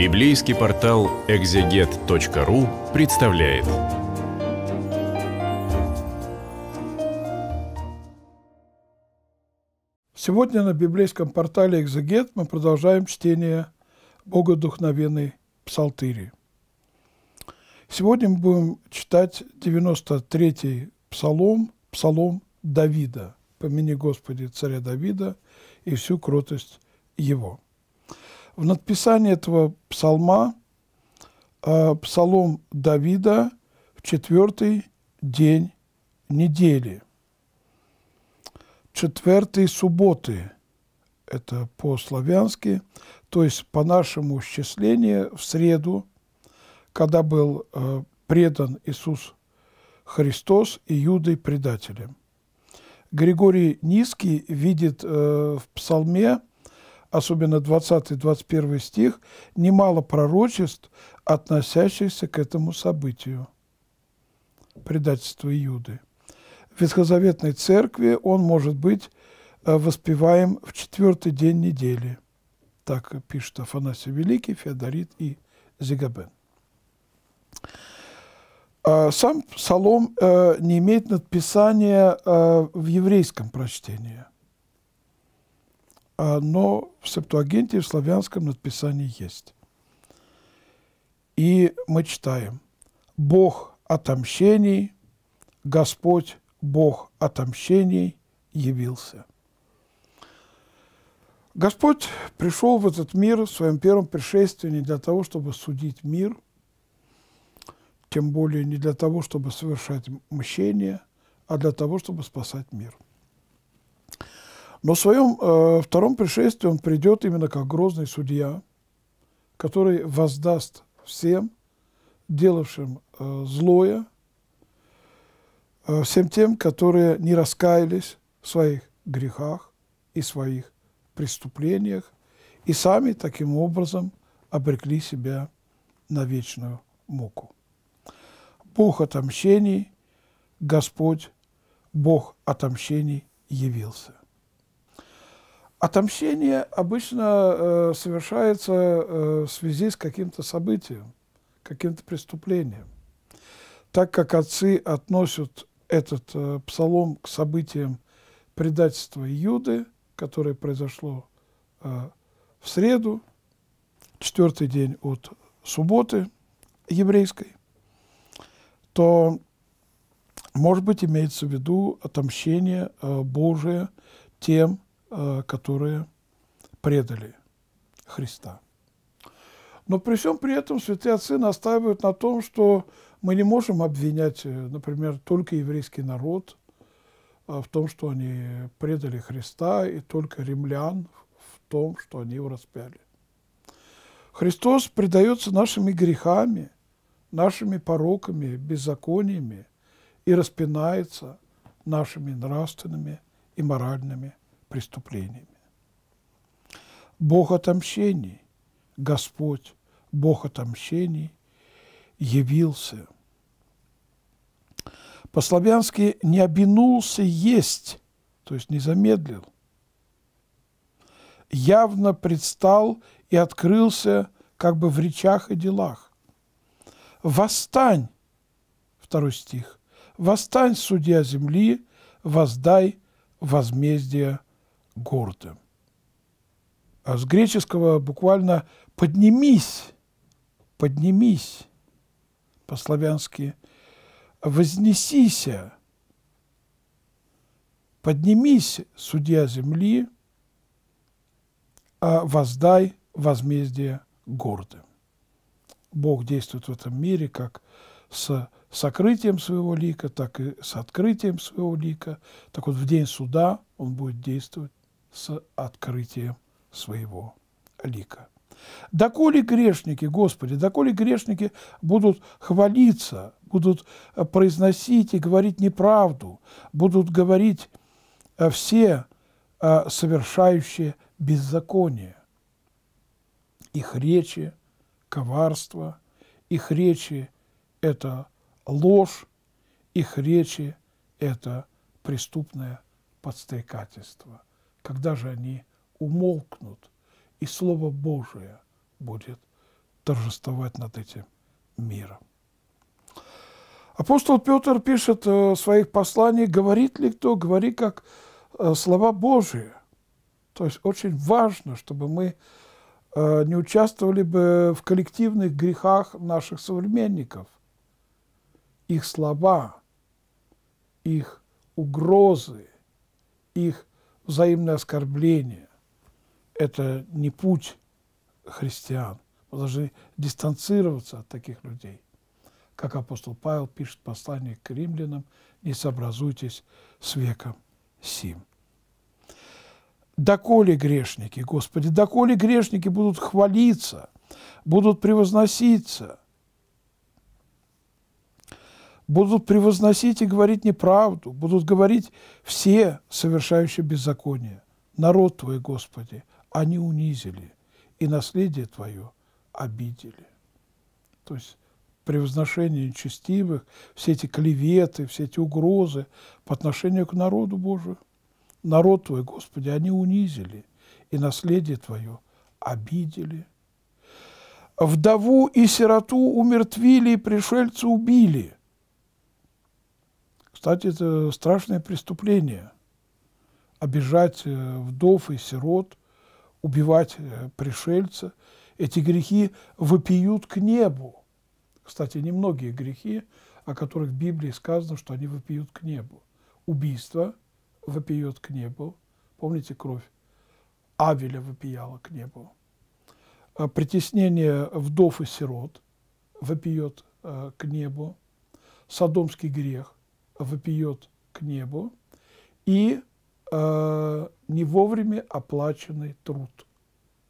Библейский портал экзегет.ру представляет. Сегодня на библейском портале «Экзегет» мы продолжаем чтение богодухновенной Псалтыри. Сегодня мы будем читать 93-й псалом, псалом Давида. «Помяни, Господи, царя Давида и всю кротость его» в надписании этого псалма э, псалом Давида в четвертый день недели, четвертой субботы, это по-славянски, то есть по нашему счислению в среду, когда был э, предан Иисус Христос и Юдой предателем. Григорий Низкий видит э, в псалме особенно 20-21 стих, немало пророчеств, относящихся к этому событию – предательство Иуды. В Ветхозаветной церкви он может быть э, воспеваем в четвертый день недели. Так пишет Афанасий Великий, Феодорит и Зигабен. А, сам псалом э, не имеет надписания э, в еврейском прочтении – оно а, в Септуагенте, в славянском надписании есть. И мы читаем «Бог отомщений, Господь Бог отомщений явился». Господь пришел в этот мир в своем первом пришествии не для того, чтобы судить мир, тем более не для того, чтобы совершать мщение, а для того, чтобы спасать мир – но в своем э, втором пришествии он придет именно как грозный судья, который воздаст всем, делавшим э, злое, э, всем тем, которые не раскаялись в своих грехах и своих преступлениях, и сами таким образом обрекли себя на вечную муку. Бог отомщений, Господь, Бог отомщений явился. Отомщение обычно э, совершается э, в связи с каким-то событием, каким-то преступлением. Так как отцы относят этот э, псалом к событиям предательства Юды, которое произошло э, в среду, четвертый день от субботы еврейской, то, может быть, имеется в виду отомщение э, Божие тем, Э, которые предали Христа. Но при всем при этом святые отцы настаивают на том, что мы не можем обвинять, э, например, только еврейский народ э, в том, что они предали Христа, и только римлян в том, что они его распяли. Христос предается нашими грехами, нашими пороками, беззакониями и распинается нашими нравственными и моральными преступлениями. Бог отомщений, Господь, Бог отомщений, явился. По-славянски не обинулся есть, то есть не замедлил. Явно предстал и открылся как бы в речах и делах. «Восстань!» Второй стих. «Восстань, судья земли, воздай возмездие гордым. А с греческого буквально «поднимись», «поднимись» по-славянски, «вознесися», «поднимись, судья земли», а «воздай возмездие гордым». Бог действует в этом мире как с сокрытием своего лика, так и с открытием своего лика. Так вот, в день суда он будет действовать с открытием своего лика. Доколе грешники, Господи, доколе грешники будут хвалиться, будут э, произносить и говорить неправду, будут говорить э, все э, совершающие беззаконие. Их речи – коварство, их речи – это ложь, их речи – это преступное подстрекательство – когда же они умолкнут, и Слово Божие будет торжествовать над этим миром. Апостол Петр пишет э, в своих посланиях, говорит ли кто, говори как э, слова Божие. То есть очень важно, чтобы мы э, не участвовали бы в коллективных грехах наших современников. Их слова, их угрозы, их взаимное оскорбление – это не путь христиан. Мы должны дистанцироваться от таких людей. Как апостол Павел пишет послание к римлянам, не сообразуйтесь с веком сим. Доколе грешники, Господи, доколе грешники будут хвалиться, будут превозноситься, будут превозносить и говорить неправду, будут говорить все, совершающие беззаконие. Народ Твой, Господи, они унизили, и наследие Твое обидели. То есть превозношение нечестивых, все эти клеветы, все эти угрозы по отношению к народу Божию. Народ Твой, Господи, они унизили, и наследие Твое обидели. Вдову и сироту умертвили, и пришельца убили – кстати, это страшное преступление – обижать э, вдов и сирот, убивать э, пришельца. Эти грехи выпьют к небу. Кстати, немногие грехи, о которых в Библии сказано, что они выпьют к небу. Убийство выпьет к небу. Помните, кровь Авеля вопияла к небу. А притеснение вдов и сирот выпьет э, к небу. Содомский грех вопиет к небу, и э, не вовремя оплаченный труд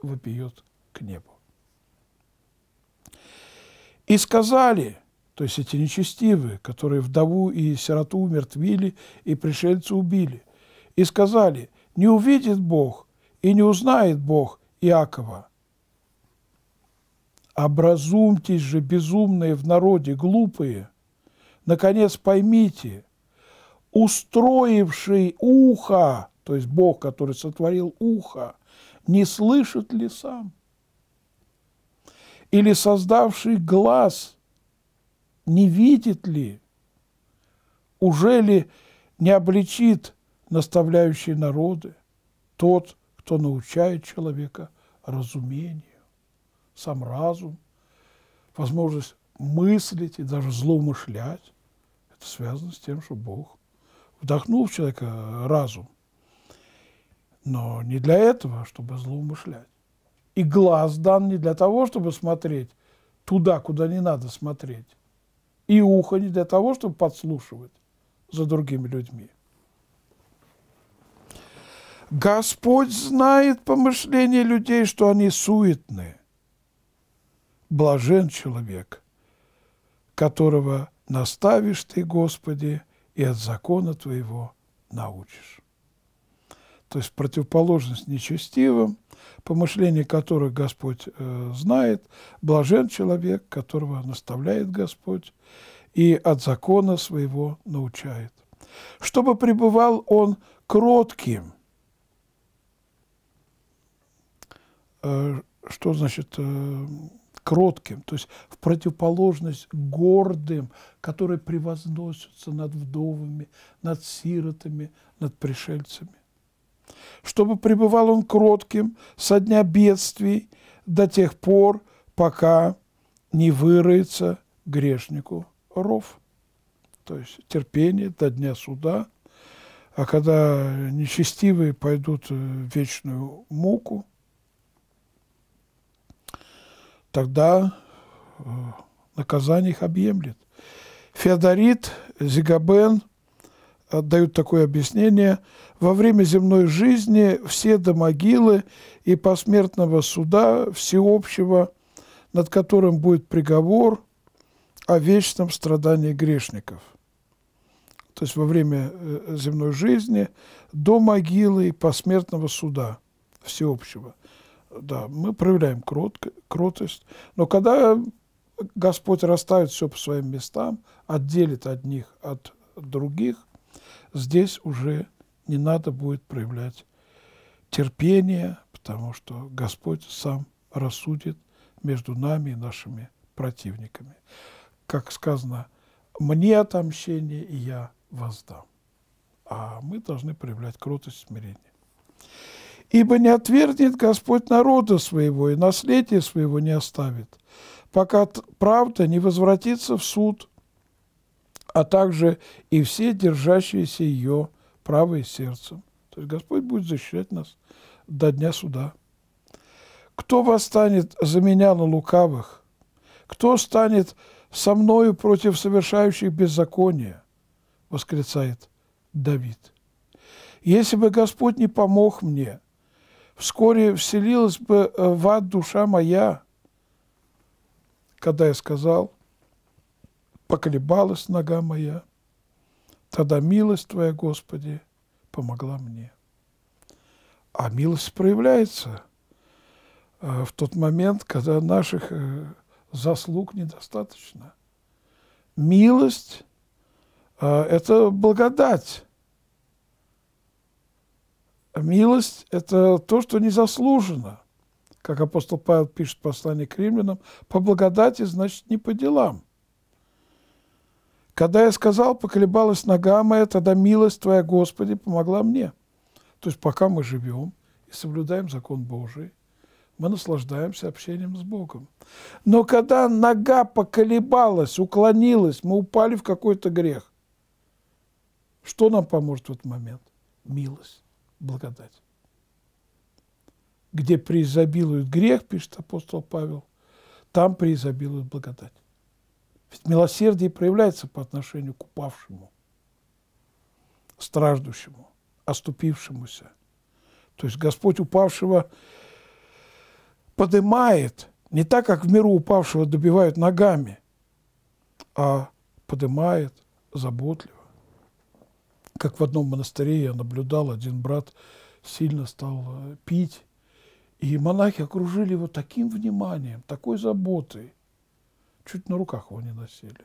вопиет к небу. И сказали, то есть эти нечестивые, которые вдову и сироту умертвили, и пришельца убили, и сказали, не увидит Бог и не узнает Бог Иакова. Образумьтесь же, безумные в народе, глупые – Наконец, поймите, устроивший ухо, то есть Бог, который сотворил ухо, не слышит ли сам? Или создавший глаз не видит ли? Уже ли не обличит наставляющие народы тот, кто научает человека разумению, сам разум, возможность мыслить и даже злоумышлять. Это связано с тем, что Бог вдохнул в человека разум. Но не для этого, чтобы злоумышлять. И глаз дан не для того, чтобы смотреть туда, куда не надо смотреть. И ухо не для того, чтобы подслушивать за другими людьми. Господь знает помышления людей, что они суетны. Блажен человек, которого наставишь Ты, Господи, и от закона Твоего научишь. То есть противоположность нечестивым, помышление которых Господь э, знает, блажен человек, которого наставляет Господь, и от закона своего научает. Чтобы пребывал он кротким. Э, что значит э, кротким, то есть в противоположность гордым, которые превозносятся над вдовами, над сиротами, над пришельцами. Чтобы пребывал он кротким со дня бедствий до тех пор, пока не вырыется грешнику ров, то есть терпение до дня суда, а когда нечестивые пойдут э, в вечную муку – тогда э, наказание их объемлет. Феодорит, Зигабен э, дают такое объяснение. Во время земной жизни все до могилы и посмертного суда всеобщего, над которым будет приговор о вечном страдании грешников. То есть во время э, земной жизни до могилы и посмертного суда всеобщего – да, мы проявляем крот, кротость. Но когда Господь расставит все по своим местам, отделит одних от других, здесь уже не надо будет проявлять терпение, потому что Господь сам рассудит между нами и нашими противниками. Как сказано, мне отомщение, и я воздам. А мы должны проявлять кротость и смирение. Ибо не отвергнет Господь народа своего, и наследие своего не оставит, пока правда не возвратится в суд, а также и все держащиеся ее право и сердцем. То есть Господь будет защищать нас до дня суда. Кто восстанет за меня на лукавых? Кто станет со мною против совершающих беззаконие? Восклицает Давид. Если бы Господь не помог мне, вскоре вселилась бы э, в ад душа моя. Когда я сказал, поколебалась нога моя, тогда милость Твоя, Господи, помогла мне. А милость проявляется э, в тот момент, когда наших э, заслуг недостаточно. Милость – это благодать, Милость – это то, что незаслуженно. Как апостол Павел пишет в послании к римлянам, по благодати, значит, не по делам. Когда я сказал, поколебалась нога моя, тогда милость Твоя, Господи, помогла мне. То есть пока мы живем и соблюдаем закон Божий, мы наслаждаемся общением с Богом. Но когда нога поколебалась, уклонилась, мы упали в какой-то грех, что нам поможет в этот момент? Милость благодать. Где преизобилует грех, пишет апостол Павел, там преизобилует благодать. Ведь милосердие проявляется по отношению к упавшему, страждущему, оступившемуся. То есть Господь упавшего поднимает, не так, как в миру упавшего добивают ногами, а поднимает заботливо как в одном монастыре я наблюдал, один брат сильно стал э, пить, и монахи окружили его таким вниманием, такой заботой, чуть на руках его не носили.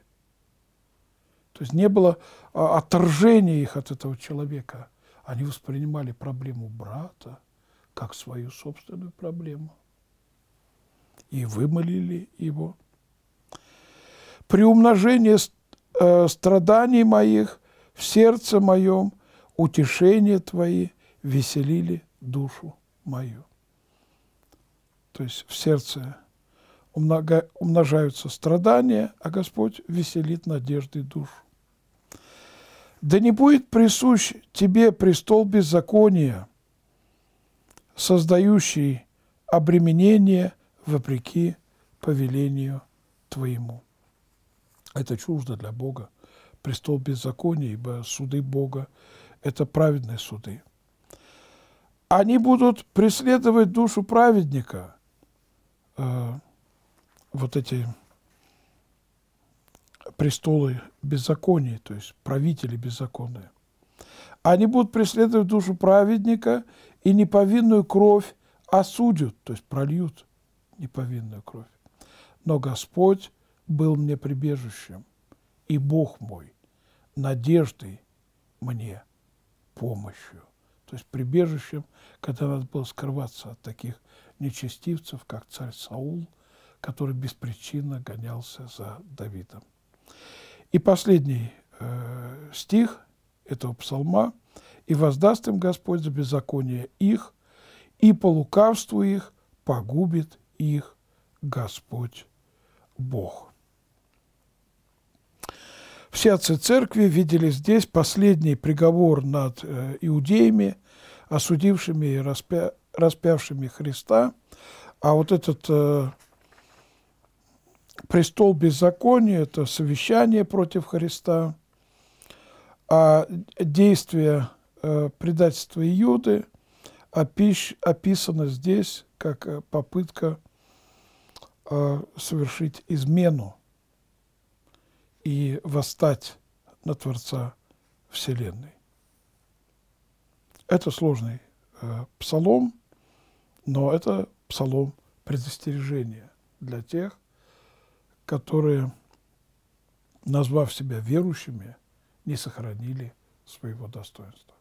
То есть не было а, отторжения их от этого человека. Они воспринимали проблему брата как свою собственную проблему. И вымолили его. При умножении э, страданий моих – в сердце моем утешение Твои веселили душу мою. То есть в сердце умножаются страдания, а Господь веселит надеждой душу. Да не будет присущ тебе престол беззакония, создающий обременение вопреки повелению твоему. Это чуждо для Бога престол беззакония, ибо суды Бога – это праведные суды. Они будут преследовать душу праведника, э, вот эти престолы беззакония, то есть правители беззаконные. Они будут преследовать душу праведника и неповинную кровь осудят, то есть прольют неповинную кровь. Но Господь был мне прибежищем, и Бог мой, надеждой мне, помощью. То есть прибежищем, когда надо было скрываться от таких нечестивцев, как царь Саул, который беспричинно гонялся за Давидом. И последний э, стих этого псалма «И воздаст им Господь за беззаконие их, и по лукавству их погубит их Господь Бог». Все отцы церкви видели здесь последний приговор над э, иудеями, осудившими и распя... распявшими Христа. А вот этот э, престол беззакония – это совещание против Христа, а действия э, предательства Иуды опиш... описано здесь как э, попытка э, совершить измену и восстать на Творца Вселенной. Это сложный э, псалом, но это псалом предостережения для тех, которые, назвав себя верующими, не сохранили своего достоинства.